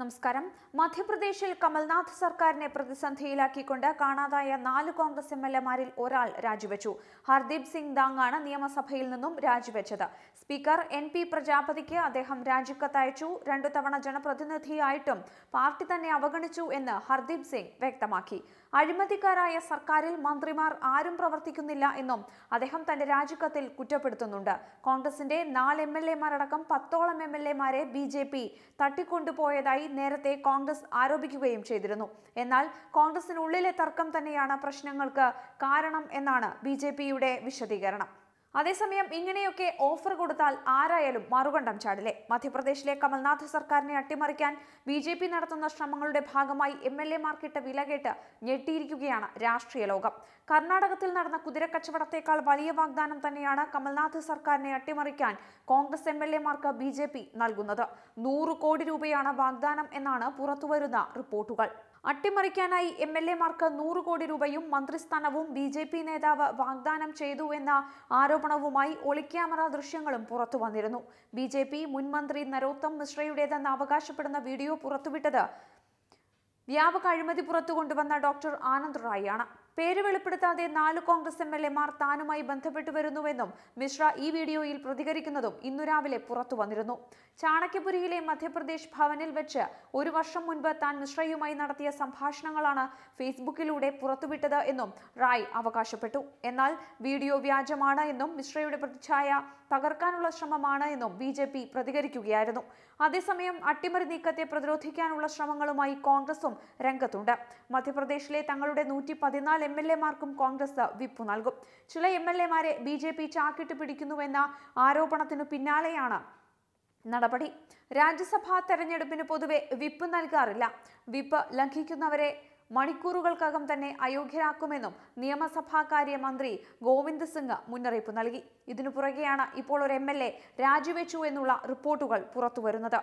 നമസ്കാരം മധ്യപ്രദേശിൽ കമൽനാഥ് സർക്കാരിനെ പ്രതിസന്ധിയിലാക്കിക്കൊണ്ട് കാണാതായ നാല് കോൺഗ്രസ് എം എൽ എമാരിൽ ഒരാൾ രാജിവെച്ചു ഹർദീപ് സിംഗ് ദാങ്ങാണ് നിയമസഭയിൽ നിന്നും രാജിവെച്ചത് സ്പീക്കർ എൻ പി പ്രജാപതിക്ക് അദ്ദേഹം രാജിക്കത്തയച്ചു രണ്ടു തവണ ജനപ്രതിനിധിയായിട്ടും പാർട്ടി തന്നെ അവഗണിച്ചു എന്ന് ഹർദീപ് സിംഗ് വ്യക്തമാക്കി അഴിമതിക്കാരായ സർക്കാരിൽ മന്ത്രിമാർ ആരും പ്രവർത്തിക്കുന്നില്ല എന്നും അദ്ദേഹം തന്റെ രാജിക്കത്തിൽ കുറ്റപ്പെടുത്തുന്നുണ്ട് കോൺഗ്രസിന്റെ നാല് എം എൽ എമാരടക്കം പത്തോളം എം എൽ എമാരെ ബി ജെ പി തട്ടിക്കൊണ്ടുപോയതായി നേരത്തെ കോൺഗ്രസ് ആരോപിക്കുകയും ചെയ്തിരുന്നു എന്നാൽ കോൺഗ്രസിനുള്ളിലെ തർക്കം തന്നെയാണ് പ്രശ്നങ്ങൾക്ക് കാരണം എന്നാണ് ബി വിശദീകരണം അതേസമയം ഇങ്ങനെയൊക്കെ ഓഫർ കൊടുത്താൽ ആരായാലും മറുകണ്ടം ചാടില്ലേ മധ്യപ്രദേശിലെ കമൽനാഥ് സർക്കാരിനെ അട്ടിമറിക്കാൻ ബി ജെ പി നടത്തുന്ന ശ്രമങ്ങളുടെ ഭാഗമായി എം എൽ എമാർക്കിട്ട് വില കേട്ട് ഞെട്ടിയിരിക്കുകയാണ് രാഷ്ട്രീയ ലോകം കർണാടകത്തിൽ നടന്ന കുതിരക്കച്ചവടത്തേക്കാൾ വലിയ വാഗ്ദാനം തന്നെയാണ് കമൽനാഥ് സർക്കാരിനെ അട്ടിമറിക്കാൻ കോൺഗ്രസ് എം എൽ എമാർക്ക് ബി ജെ പി നൽകുന്നത് നൂറ് കോടി രൂപയാണ് വാഗ്ദാനം എന്നാണ് പുറത്തുവരുന്ന റിപ്പോർട്ടുകൾ അട്ടിമറിക്കാനായി എം എൽ എമാർക്ക് നൂറ് കോടി രൂപയും മന്ത്രിസ്ഥാനവും ബി ജെ പി നേതാവ് വാഗ്ദാനം ചെയ്തു എന്ന ആരോപണവുമായി ഒളിക്യാമറ ദൃശ്യങ്ങളും പുറത്തു വന്നിരുന്നു ബി ജെ പി മുൻമന്ത്രി നരോത്തം മിശ്രയുടേതെന്ന് അവകാശപ്പെടുന്ന വീഡിയോ പുറത്തുവിട്ടത് വ്യാപക അഴിമതി പുറത്തു കൊണ്ടുവന്ന ഡോക്ടർ ആനന്ദ് റായിയാണ് പേര് വെളിപ്പെടുത്താതെ നാല് കോൺഗ്രസ് എം എൽ മാർ താനുമായി ബന്ധപ്പെട്ടു വരുന്നുവെന്നും മിശ്ര ഈ വീഡിയോയിൽ പ്രതികരിക്കുന്നതും ഇന്നു രാവിലെ പുറത്തു വന്നിരുന്നു ചാണക്യപുരിയിലെ മധ്യപ്രദേശ് ഭവനിൽ വെച്ച് ഒരു വർഷം മുൻപ് താൻ മിശ്രയുമായി നടത്തിയ സംഭാഷണങ്ങളാണ് ഫേസ്ബുക്കിലൂടെ പുറത്തുവിട്ടത് എന്നും റായ് അവകാശപ്പെട്ടു എന്നാൽ വീഡിയോ വ്യാജമാണ് എന്നും മിശ്രയുടെ പ്രതിച്ഛായ തകർക്കാനുള്ള ശ്രമമാണ് എന്നും ബി ജെ പി പ്രതികരിക്കുകയായിരുന്നു അതേസമയം അട്ടിമറി നീക്കത്തെ പ്രതിരോധിക്കാനുള്ള ശ്രമങ്ങളുമായി കോൺഗ്രസും രംഗത്തുണ്ട് മധ്യപ്രദേശിലെ തങ്ങളുടെ നൂറ്റി പതിനാല് എം എൽ എമാർക്കും കോൺഗ്രസ് വിപ്പ് നൽകും ചില എം എൽ എമാരെ ബി ജെ പി ചാക്കിട്ട് പിടിക്കുന്നുവെന്ന ആരോപണത്തിനു പിന്നാലെയാണ് നടപടി രാജ്യസഭാ തെരഞ്ഞെടുപ്പിന് പൊതുവെ വിപ്പ് നൽകാറില്ല വിപ്പ് ലംഘിക്കുന്നവരെ മണിക്കൂറുകൾക്കകം തന്നെ അയോഗ്യരാക്കുമെന്നും നിയമസഭാ കാര്യമന്ത്രി ഗോവിന്ദ് സിംഗ് മുന്നറിയിപ്പ് നൽകി ഇതിനു പുറകെയാണ് ഇപ്പോൾ ഒരു എം എൽ എ രാജിവെച്ചു എന്നുള്ള റിപ്പോർട്ടുകൾ പുറത്തുവരുന്നത്